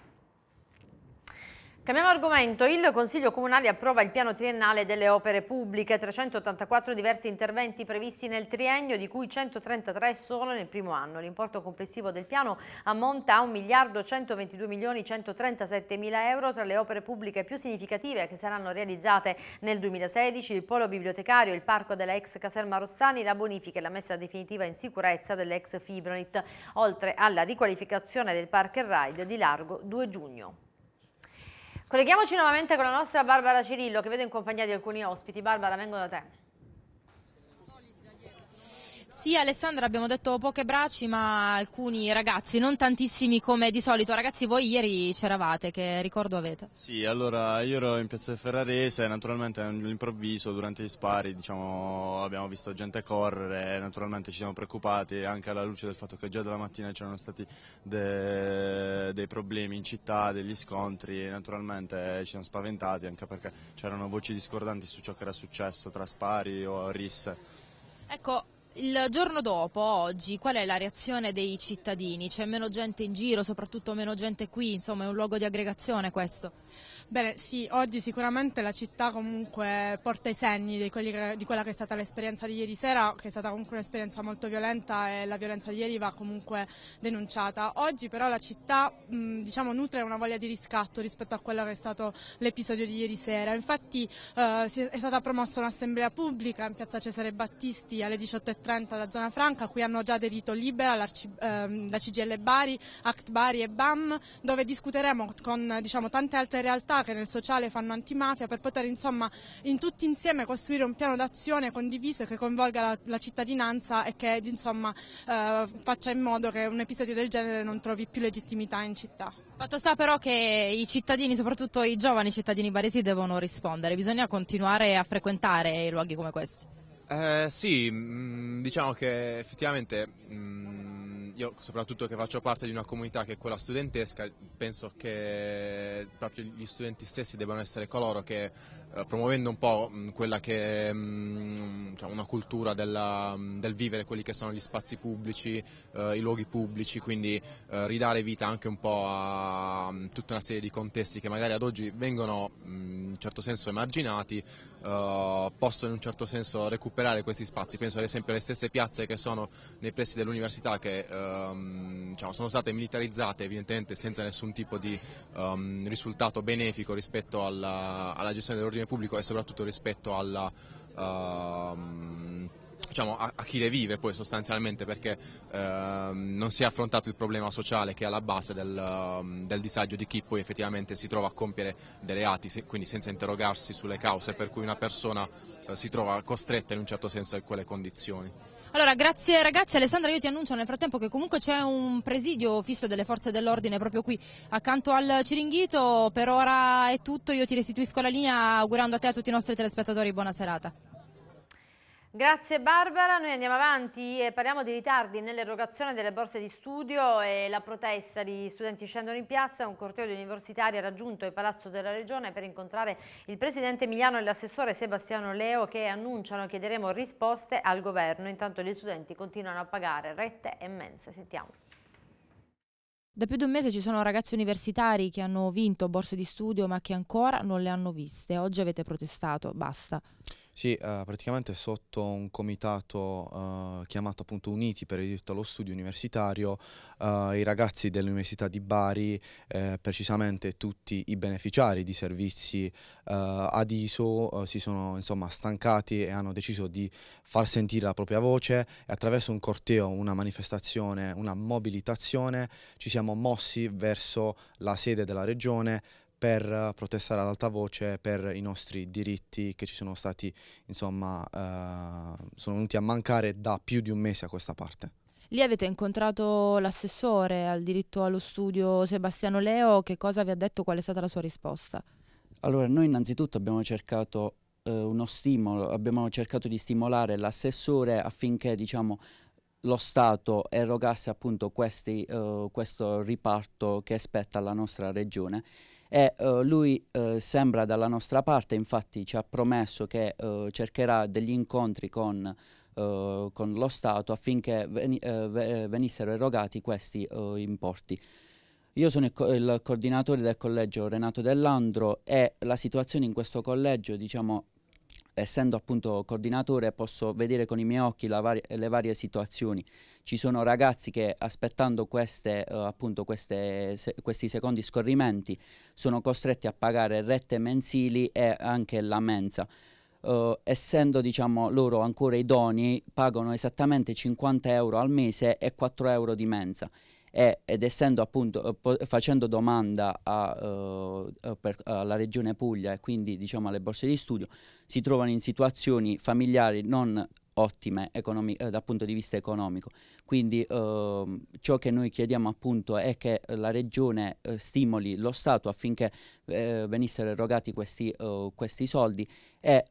Cambiamo argomento. Il Consiglio Comunale approva il piano triennale delle opere pubbliche, 384 diversi interventi previsti nel triennio, di cui 133 solo nel primo anno. L'importo complessivo del piano ammonta a 1 miliardo 122 milioni 137 mila euro tra le opere pubbliche più significative che saranno realizzate nel 2016, il polo bibliotecario, il parco della ex caserma Rossani, la bonifica e la messa definitiva in sicurezza dell'ex Fibronit, oltre alla riqualificazione del parco e ride di largo 2 giugno. Colleghiamoci nuovamente con la nostra Barbara Cirillo che vedo in compagnia di alcuni ospiti. Barbara, vengo da te. Sì, Alessandra, abbiamo detto poche braci, ma alcuni ragazzi, non tantissimi come di solito. Ragazzi, voi ieri c'eravate, che ricordo avete? Sì, allora io ero in piazza Ferrarese, naturalmente all'improvviso, durante gli spari, diciamo, abbiamo visto gente correre, naturalmente ci siamo preoccupati, anche alla luce del fatto che già dalla mattina c'erano stati de dei problemi in città, degli scontri, naturalmente ci siamo spaventati, anche perché c'erano voci discordanti su ciò che era successo tra spari o risse. Ecco, il giorno dopo, oggi, qual è la reazione dei cittadini? C'è meno gente in giro, soprattutto meno gente qui, insomma è un luogo di aggregazione questo? Bene, sì, oggi sicuramente la città comunque porta i segni di, che, di quella che è stata l'esperienza di ieri sera, che è stata comunque un'esperienza molto violenta e la violenza di ieri va comunque denunciata. Oggi però la città mh, diciamo, nutre una voglia di riscatto rispetto a quello che è stato l'episodio di ieri sera. Infatti eh, è stata promossa un'assemblea pubblica in piazza Cesare Battisti alle 18.30 30 da zona franca, qui hanno già aderito Libera, ehm, la CGL Bari, Act Bari e BAM, dove discuteremo con diciamo, tante altre realtà che nel sociale fanno antimafia per poter insomma in tutti insieme costruire un piano d'azione condiviso che coinvolga la, la cittadinanza e che insomma, eh, faccia in modo che un episodio del genere non trovi più legittimità in città. Fatto sta però che i cittadini, soprattutto i giovani cittadini baresi, devono rispondere. Bisogna continuare a frequentare luoghi come questi. Eh, sì, mm, diciamo che effettivamente mm, io soprattutto che faccio parte di una comunità che è quella studentesca, penso che proprio gli studenti stessi debbano essere coloro che eh, promuovendo un po' mm, quella che è mm, cioè una cultura della, mm, del vivere quelli che sono gli spazi pubblici, eh, i luoghi pubblici, quindi eh, ridare vita anche un po' a tutta una serie di contesti che magari ad oggi vengono in certo senso emarginati, eh, possono in un certo senso recuperare questi spazi, penso ad esempio alle stesse piazze che sono nei pressi dell'università che ehm, diciamo, sono state militarizzate evidentemente senza nessun tipo di ehm, risultato benefico rispetto alla, alla gestione dell'ordinamento all'ordine pubblico e soprattutto rispetto alla, uh, diciamo, a, a, chi le vive poi sostanzialmente perché uh, non si è affrontato il problema sociale che è alla base del, uh, del, disagio di chi poi effettivamente si trova a compiere dei reati, se, quindi senza interrogarsi sulle cause per cui una persona eh, si trova costretta in un certo senso a quelle condizioni. Allora, grazie ragazzi. Alessandra, io ti annuncio nel frattempo che comunque c'è un presidio fisso delle forze dell'ordine proprio qui accanto al Ciringhito. Per ora è tutto, io ti restituisco la linea augurando a te e a tutti i nostri telespettatori buona serata. Grazie Barbara, noi andiamo avanti e parliamo di ritardi nell'erogazione delle borse di studio e la protesta di studenti scendono in piazza, un corteo di universitari ha raggiunto il Palazzo della Regione per incontrare il Presidente Emiliano e l'assessore Sebastiano Leo che annunciano chiederemo risposte al governo, intanto gli studenti continuano a pagare rette e mense, sentiamo. Da più di un mese ci sono ragazzi universitari che hanno vinto borse di studio ma che ancora non le hanno viste. Oggi avete protestato, basta. Sì, eh, praticamente sotto un comitato eh, chiamato appunto Uniti per il diritto allo studio universitario, eh, i ragazzi dell'Università di Bari, eh, precisamente tutti i beneficiari di servizi eh, ad ISO, eh, si sono insomma stancati e hanno deciso di far sentire la propria voce e attraverso un corteo, una manifestazione, una mobilitazione ci siamo mossi verso la sede della regione per eh, protestare ad alta voce per i nostri diritti che ci sono stati, insomma, eh, sono venuti a mancare da più di un mese a questa parte. Lì avete incontrato l'assessore al diritto allo studio Sebastiano Leo, che cosa vi ha detto, qual è stata la sua risposta? Allora, noi innanzitutto abbiamo cercato eh, uno stimolo, abbiamo cercato di stimolare l'assessore affinché, diciamo, lo Stato erogasse appunto questi, eh, questo riparto che spetta alla nostra regione e uh, lui uh, sembra dalla nostra parte, infatti ci ha promesso che uh, cercherà degli incontri con, con lo Stato affinché ven venissero erogati questi importi. Io sono il, co il, coordinatore del collegio Renato Dell'Andro e la situazione in questo collegio diciamo, essendo appunto coordinatore posso vedere con i miei occhi var le varie situazioni. Ci sono ragazzi che aspettando queste, eh, appunto queste se questi secondi scorrimenti sono costretti a pagare rette mensili e anche la mensa. Uh, essendo diciamo, loro ancora idonei pagano esattamente 50 euro al mese e 4 euro di mensa e, ed essendo appunto eh, facendo domanda a, uh, per, alla regione Puglia e quindi diciamo alle borse di studio si trovano in situazioni familiari non ottime eh, dal punto di vista economico. Quindi eh, ciò che noi chiediamo appunto è che la Regione eh, stimoli lo Stato affinché venissero erogati questi, questi soldi e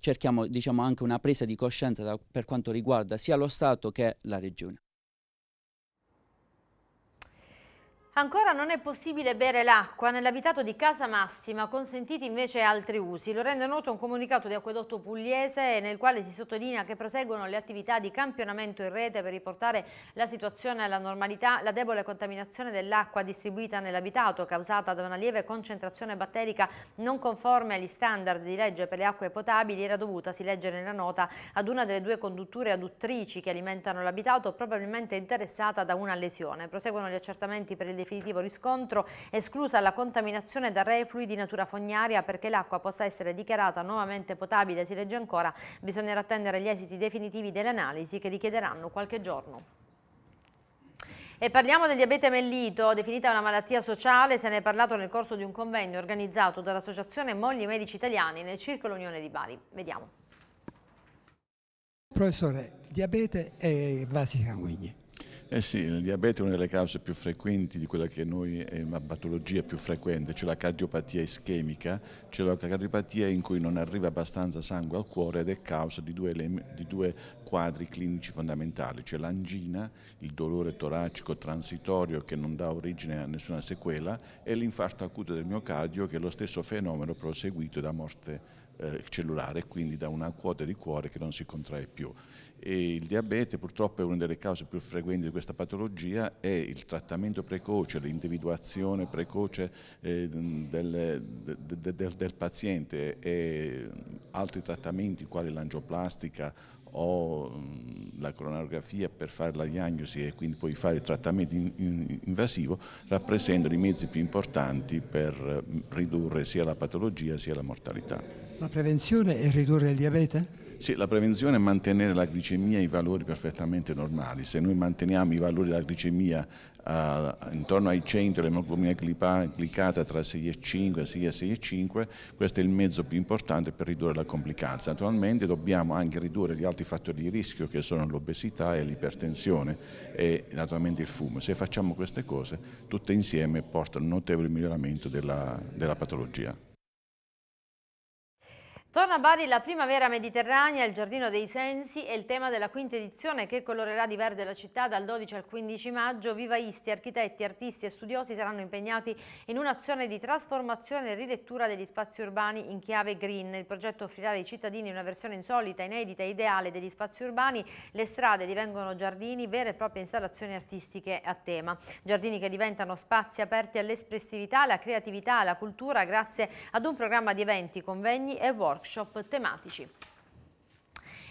cerchiamo diciamo, anche una presa di coscienza da, per quanto riguarda sia lo Stato che la Regione. Ancora non è possibile bere l'acqua nell'abitato di Casa Massima, consentiti invece altri usi. Lo rende noto un comunicato di Acquedotto Pugliese nel quale si sottolinea che proseguono le attività di campionamento in rete per riportare la situazione alla normalità. La debole contaminazione dell'acqua distribuita nell'abitato, causata da una lieve concentrazione batterica non conforme agli standard di legge per le acque potabili, era dovuta, si legge nella nota, ad una delle due condutture aduttrici che alimentano l'abitato, probabilmente interessata da una lesione. Proseguono gli accertamenti per il definitivo riscontro esclusa la contaminazione da reflui di natura fognaria perché l'acqua possa essere dichiarata nuovamente potabile, si legge ancora, bisognerà attendere gli esiti definitivi delle analisi che richiederanno qualche giorno. E parliamo del diabete mellito, definita una malattia sociale, se ne è parlato nel corso di un convegno organizzato dall'Associazione Mogli Medici Italiani nel Circolo Unione di Bari. Vediamo. Professore, diabete e vasi sanguigni eh sì, il diabete è una delle cause più frequenti di quella che noi è eh, una patologia più frequente, cioè la cardiopatia ischemica, cioè la cardiopatia in cui non arriva abbastanza sangue al cuore ed è causa di due, di due quadri clinici fondamentali, cioè l'angina, il dolore toracico transitorio che non dà origine a nessuna sequela e l'infarto acuto del miocardio che è lo stesso fenomeno proseguito da morte eh, cellulare, quindi da una quota di cuore che non si contrae più. E il diabete purtroppo è una delle cause più frequenti di questa patologia e il trattamento precoce, l'individuazione precoce eh, del, del, del, del paziente e altri trattamenti quali l'angioplastica o mm, la coronarografia per fare la diagnosi e quindi poi fare il trattamento invasivo rappresentano i mezzi più importanti per mm, ridurre sia la patologia sia la mortalità. La prevenzione è ridurre il diabete? Sì, la prevenzione è mantenere la glicemia e i valori perfettamente normali. Se noi manteniamo i valori della glicemia eh, intorno ai 100, l'emoglobina glicata tra 6,5 e 6,5, questo è il mezzo più importante per ridurre la complicanza. Naturalmente dobbiamo anche ridurre gli altri fattori di rischio che sono l'obesità e l'ipertensione e naturalmente il fumo. Se facciamo queste cose, tutte insieme portano a un notevole miglioramento della, della patologia. Torna a Bari la primavera mediterranea, il Giardino dei Sensi e il tema della quinta edizione che colorerà di verde la città dal 12 al 15 maggio. Vivaisti, architetti, artisti e studiosi saranno impegnati in un'azione di trasformazione e rilettura degli spazi urbani in chiave green. Il progetto offrirà ai cittadini una versione insolita, inedita e ideale degli spazi urbani. Le strade divengono giardini, vere e proprie installazioni artistiche a tema. Giardini che diventano spazi aperti all'espressività, alla creatività, alla cultura grazie ad un programma di eventi, convegni e workshop workshop tematici.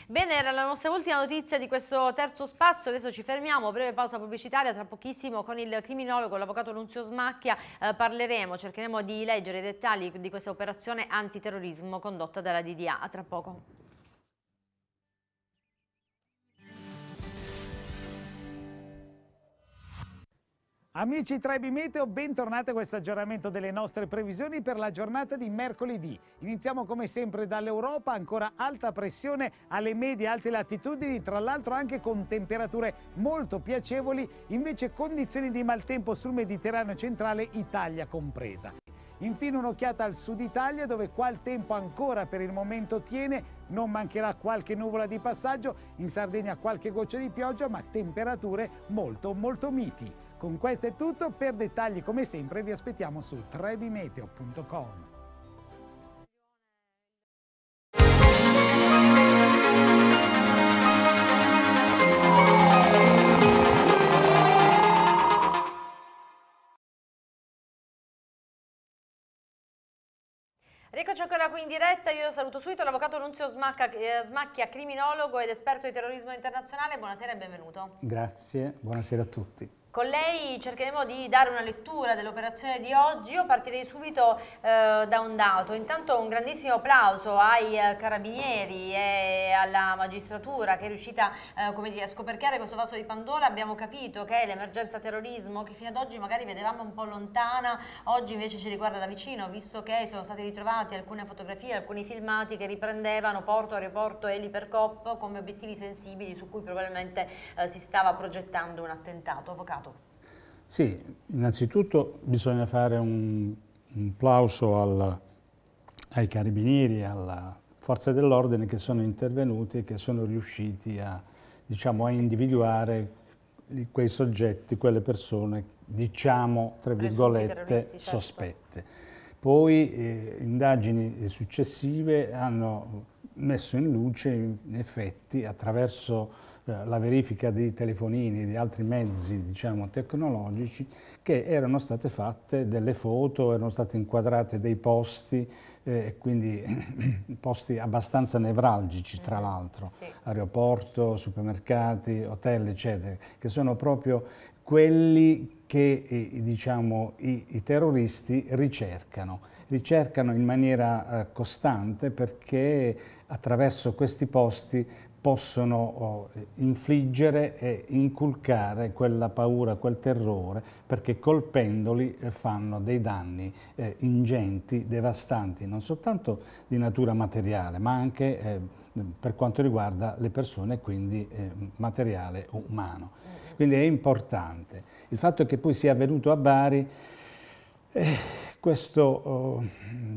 Bene, era la nostra ultima notizia di questo terzo spazio, adesso ci fermiamo, breve pausa pubblicitaria, tra pochissimo con il criminologo, l'avvocato Nunzio Smacchia eh, parleremo, cercheremo di leggere i dettagli di questa operazione antiterrorismo condotta dalla DDA, a tra poco. Amici Trebi Meteo, bentornati a questo aggiornamento delle nostre previsioni per la giornata di mercoledì. Iniziamo come sempre dall'Europa, ancora alta pressione alle medie e alte latitudini, tra l'altro anche con temperature molto piacevoli, invece condizioni di maltempo sul Mediterraneo centrale, Italia compresa. Infine un'occhiata al sud Italia dove qual tempo ancora per il momento tiene, non mancherà qualche nuvola di passaggio, in Sardegna qualche goccia di pioggia ma temperature molto molto miti. Con questo è tutto, per dettagli come sempre vi aspettiamo su trebimeteo.com. Rieccoci ancora qui in diretta, io saluto subito l'avvocato Nunzio Smacca, eh, Smacchia, criminologo ed esperto di terrorismo internazionale, buonasera e benvenuto. Grazie, buonasera a tutti. Con lei cercheremo di dare una lettura dell'operazione di oggi. Io partirei subito eh, da un dato. Intanto un grandissimo applauso ai eh, carabinieri e alla magistratura che è riuscita eh, dire, a scoperchiare questo vaso di Pandora. Abbiamo capito che l'emergenza terrorismo, che fino ad oggi magari vedevamo un po' lontana, oggi invece ci riguarda da vicino, visto che sono state ritrovate alcune fotografie, alcuni filmati che riprendevano porto, aeroporto e elipercop come obiettivi sensibili su cui probabilmente eh, si stava progettando un attentato. Avvocato, sì, innanzitutto bisogna fare un, un plauso al, ai carabinieri, alla forze dell'ordine che sono intervenuti e che sono riusciti a, diciamo, a individuare quei soggetti, quelle persone, diciamo, tra virgolette, certo. sospette. Poi eh, indagini successive hanno messo in luce in effetti attraverso eh, la verifica di telefonini e di altri mezzi diciamo, tecnologici che erano state fatte delle foto, erano state inquadrate dei posti, eh, quindi *clears throat* posti abbastanza nevralgici tra mhm. l'altro, sì. aeroporto, supermercati, hotel eccetera, che sono proprio quelli che eh, diciamo, i, i, terroristi ricercano, ricercano in maniera eh, costante perché attraverso questi posti possono oh, infliggere e inculcare quella paura, quel terrore, perché colpendoli eh, fanno dei danni eh, ingenti, devastanti, non soltanto di natura materiale, ma anche eh, per quanto riguarda le persone, quindi materiale umano. Quindi è importante. Il fatto che poi sia avvenuto a Bari, eh, questo oh,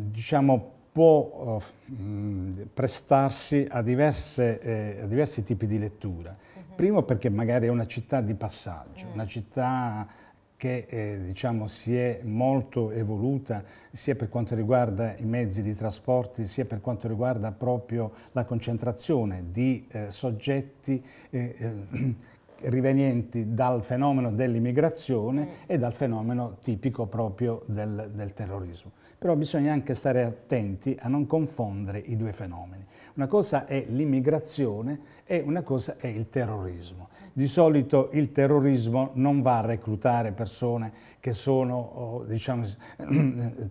diciamo, può eh, mh, prestarsi a, diverse, eh, a, diversi tipi di lettura. Uh mhm. -huh. Primo perché magari è una città di passaggio, uh una città che eh, diciamo, si è molto evoluta sia per quanto riguarda i mezzi di trasporti sia per quanto riguarda proprio la concentrazione di eh, soggetti eh, eh, *clears throat* rivenienti dal fenomeno dell'immigrazione uh e dal fenomeno tipico proprio del, del terrorismo. Però bisogna anche stare attenti a non confondere i due fenomeni. Una cosa è l'immigrazione e una cosa è il terrorismo. Di solito il terrorismo non va a reclutare persone che sono oh, diciamo,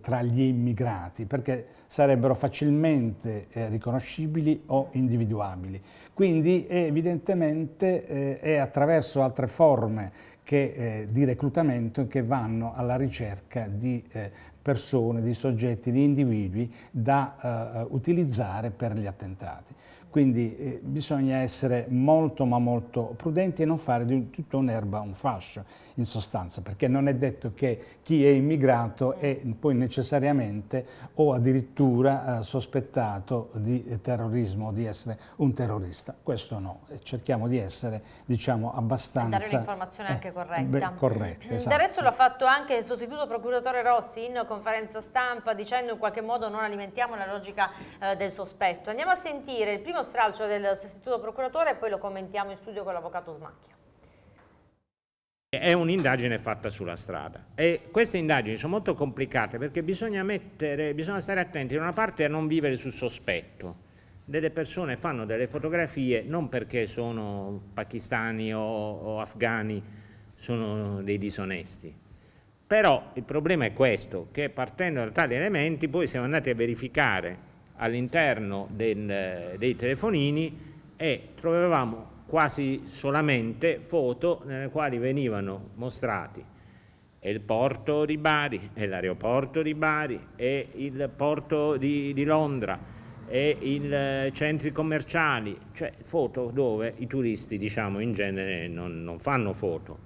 *clears throat* tra gli immigrati, perché sarebbero facilmente eh, riconoscibili o individuabili. Quindi eh, evidentemente eh, è attraverso altre forme che, eh, di reclutamento che vanno alla ricerca di eh, persone, di soggetti, di individui da eh, utilizzare per gli attentati. Quindi eh, bisogna essere molto ma molto prudenti e non fare di tutto un'erba un fascio in sostanza, perché non è detto che chi è immigrato è poi necessariamente o addirittura eh, sospettato di terrorismo, di essere un terrorista. Questo no, cerchiamo di essere diciamo abbastanza... dare un'informazione eh, anche corretta. Beh, corretta, esatto. Del resto l'ha fatto anche il sostituto procuratore Rossi in conferenza stampa dicendo in qualche modo non alimentiamo la logica eh, del sospetto. Andiamo a sentire il primo stralcio del sostituto procuratore e poi lo commentiamo in studio con l'avvocato Smacchia. È un'indagine fatta sulla strada e queste indagini sono molto complicate perché bisogna, mettere, bisogna stare attenti da una parte a non vivere sul sospetto. Delle persone fanno delle fotografie non perché sono pakistani o, o afghani, sono dei disonesti. Però il problema è questo, che partendo da tali elementi poi siamo andati a verificare all'interno dei telefonini e trovavamo quasi solamente foto nelle quali venivano mostrati il porto di Bari, l'aeroporto di Bari, e il porto di, di Londra, i eh, centri commerciali, cioè foto dove i turisti diciamo in genere non, non fanno foto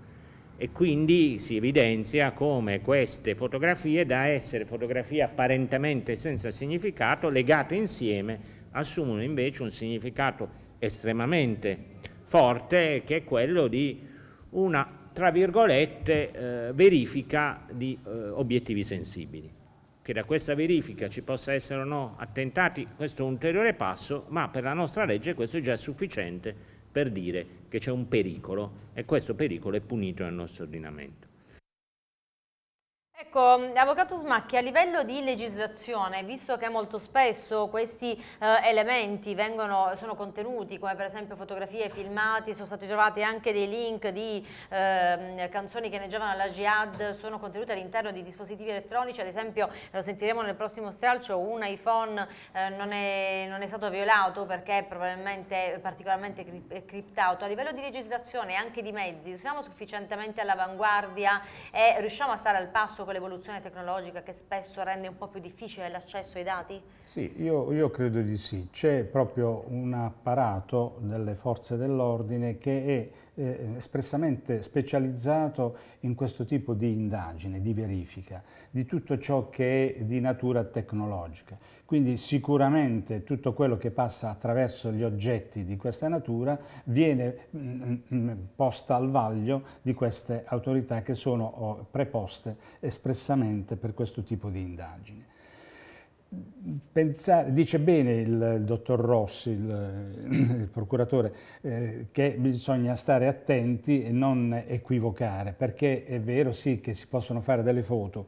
e quindi si evidenzia come queste fotografie, da essere fotografie apparentemente senza significato, legate insieme, assumono invece un significato estremamente forte che è quello di una, tra virgolette, eh, verifica di eh, obiettivi sensibili. Che da questa verifica ci possa essere o no attentati, questo è un ulteriore passo, ma per la nostra legge questo è già sufficiente per dire che c'è un pericolo e questo pericolo è punito nel nostro ordinamento. Ecco, Avvocato Smacchi, a livello di legislazione, visto che molto spesso questi eh, elementi vengono, sono contenuti, come per esempio fotografie, filmati, sono stati trovati anche dei link di eh, canzoni che neggiavano alla GIAD, sono contenute all'interno di dispositivi elettronici, ad esempio eh, lo sentiremo nel prossimo stralcio, un iPhone eh, non, è, non, è, stato violato perché è probabilmente particolarmente criptato. A livello di legislazione e anche di mezzi, siamo sufficientemente all'avanguardia e riusciamo a stare al passo con l'evoluzione tecnologica che spesso rende un po' più difficile l'accesso ai dati? Sì, io, io credo di sì. C'è proprio un apparato delle forze dell'ordine che è eh, eh, espressamente specializzato in questo tipo di indagine, di verifica, di tutto ciò che è di natura tecnologica. Quindi sicuramente tutto quello che passa attraverso gli oggetti di questa natura viene mh, mm, mm, mm, posta al vaglio di queste autorità che sono oh, preposte espressamente per questo tipo di indagine. Pensare, dice bene il, il, dottor Rossi, il, *clears throat* il procuratore, eh, che bisogna stare attenti e non equivocare, perché è vero sì che si possono fare delle foto,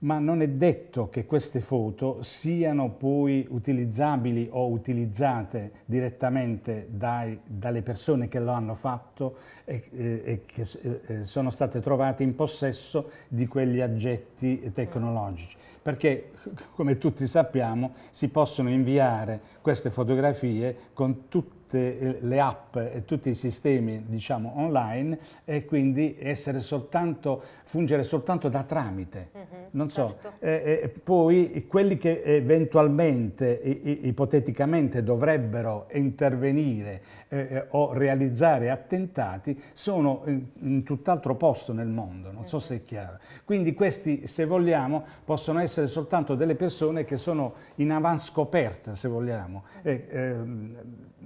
ma non è detto che queste foto siano poi utilizzabili o utilizzate direttamente dai, dalle persone che lo hanno fatto e, e che eh, sono state trovate in possesso di quegli aggetti tecnologici perché come tutti sappiamo si possono inviare queste fotografie con tutti tutte eh, le app e tutti i sistemi diciamo, online e quindi essere soltanto, fungere soltanto da tramite. Mm -hmm, non so. Certo. E, eh, e eh, poi quelli che eventualmente, i, ipoteticamente, dovrebbero intervenire eh, o realizzare attentati sono in, in tutt'altro posto nel mondo, non so mm -hmm. se è chiaro. Quindi questi, se vogliamo, possono essere soltanto delle persone che sono in avanscoperta, se vogliamo. Mm -hmm. e, eh,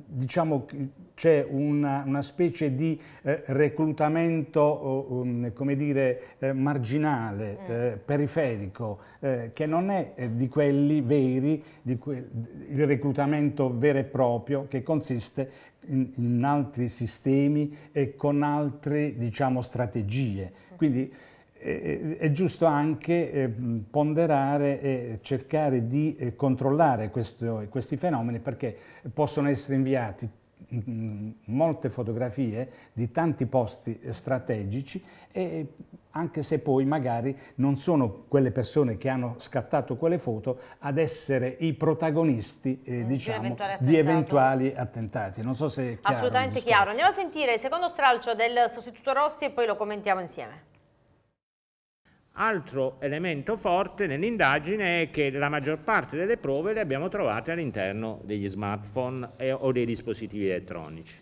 diciamo, diciamo, c'è una, una, specie di eh, reclutamento, um, come dire, eh, marginale, mm. eh. periferico, eh, che non è eh, di quelli veri, di que il reclutamento vero e proprio, che consiste in, in altri sistemi e con altre, diciamo, strategie. Mm. Quindi, è giusto anche eh, ponderare e cercare di eh, controllare questo, questi fenomeni perché possono essere inviati mm, mm, molte fotografie di tanti posti strategici e anche se poi magari non sono quelle persone che hanno scattato quelle foto ad essere i protagonisti eh, mm, diciamo, di, eventuali attentati. Non so se è chiaro Assolutamente chiaro. Andiamo a sentire il secondo stralcio del sostituto Rossi e poi lo commentiamo insieme. Altro elemento forte nell'indagine è che la maggior parte delle prove le abbiamo trovate all'interno degli smartphone e, eh, o dei dispositivi elettronici.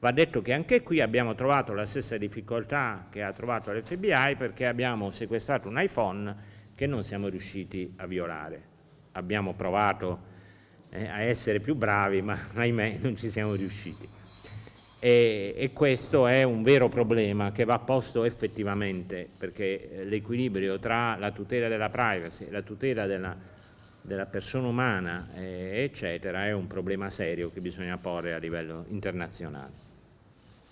Va detto che anche qui abbiamo trovato la stessa difficoltà che ha trovato l'FBI perché abbiamo sequestrato un iPhone che non siamo riusciti a violare. Abbiamo provato eh, a essere più bravi ma ahimè non ci siamo riusciti e, e, questo è un vero problema che va posto effettivamente perché eh, l'equilibrio tra la tutela della privacy, la tutela della, della persona umana, eh, eccetera, è un problema serio che bisogna porre a livello internazionale.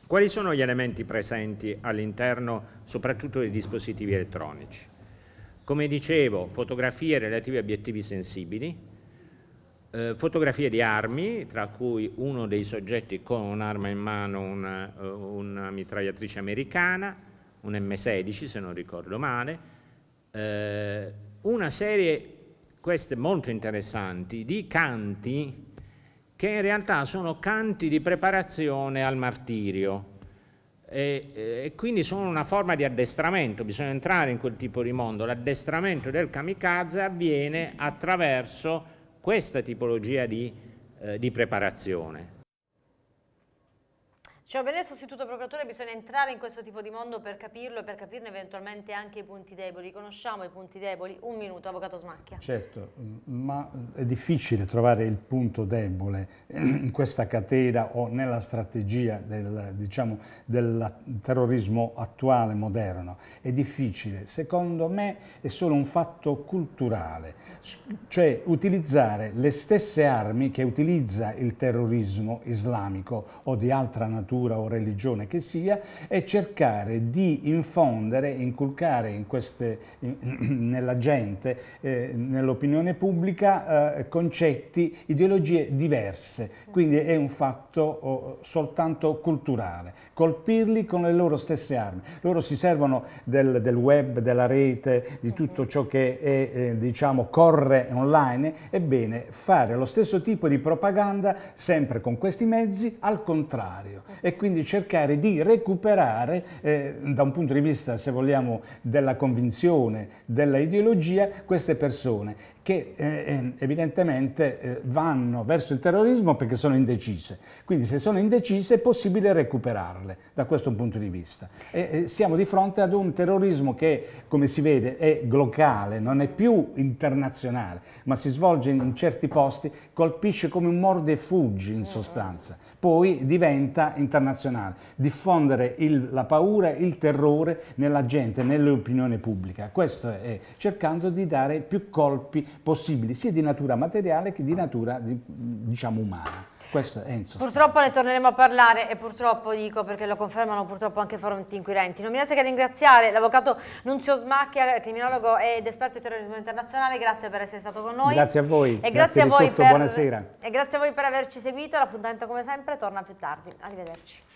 Quali sono gli elementi presenti all'interno soprattutto dei dispositivi elettronici? Come dicevo, fotografie relative a obiettivi sensibili, eh, fotografie di armi, tra cui uno dei soggetti con un'arma in mano, una, eh, una mitragliatrice americana, un M16 se non ricordo male, eh, una serie, queste molto interessanti, di canti che in realtà sono canti di preparazione al martirio e, eh, e, quindi sono una forma di addestramento, bisogna entrare in quel tipo di mondo, l'addestramento del kamikaze avviene attraverso questa tipologia di, eh, di preparazione. Cioè, bene il sostituto procuratore, bisogna entrare in questo tipo di mondo per capirlo e per capirne eventualmente anche i punti deboli. Conosciamo i punti deboli? Un minuto, Avvocato Smacchia. Certo, ma è difficile trovare il punto debole *clears throat* in questa catena o nella strategia del, diciamo, del terrorismo attuale, moderno. È difficile. Secondo me è solo un fatto culturale. Cioè, utilizzare le stesse armi che utilizza il terrorismo islamico o di altra natura cultura o religione che sia, e cercare di infondere, inculcare in queste, in, *clears throat* nella gente, eh, nell'opinione pubblica, eh, concetti, ideologie diverse. Quindi è un fatto oh, soltanto culturale. Colpirli con le loro stesse armi. Loro si servono del, del web, della rete, di tutto ciò che è, eh, diciamo, corre online. Ebbene, fare lo stesso tipo di propaganda sempre con questi mezzi al contrario e quindi cercare di recuperare eh, da un punto di vista, se vogliamo, della convinzione, della ideologia, queste persone che eh, eh, evidentemente eh, vanno verso il terrorismo perché sono indecise. Quindi se sono indecise è possibile recuperarle da questo punto di vista. E, eh, siamo di fronte ad un terrorismo che, come si vede, è globale, non è più internazionale, ma si svolge in, in certi posti, colpisce come un morde e fuggi in mm, mm. sostanza poi diventa internazionale. Diffondere il, la paura, il terrore nella gente, nell'opinione pubblica. Questo è cercando di dare più colpi possibili, sia di natura materiale che di natura diciamo umana. Questo è Enzo. Purtroppo ne torneremo a parlare e purtroppo dico perché lo confermano purtroppo anche fonti inquirenti. Non mi resta che ringraziare l'avvocato Nunzio Smacchia, criminologo ed esperto di terrorismo internazionale, grazie per essere stato con noi. Grazie a voi. E grazie, grazie a voi tutto. per buonasera. E grazie a voi per averci seguito. L'appuntamento come sempre torna più tardi. Arrivederci.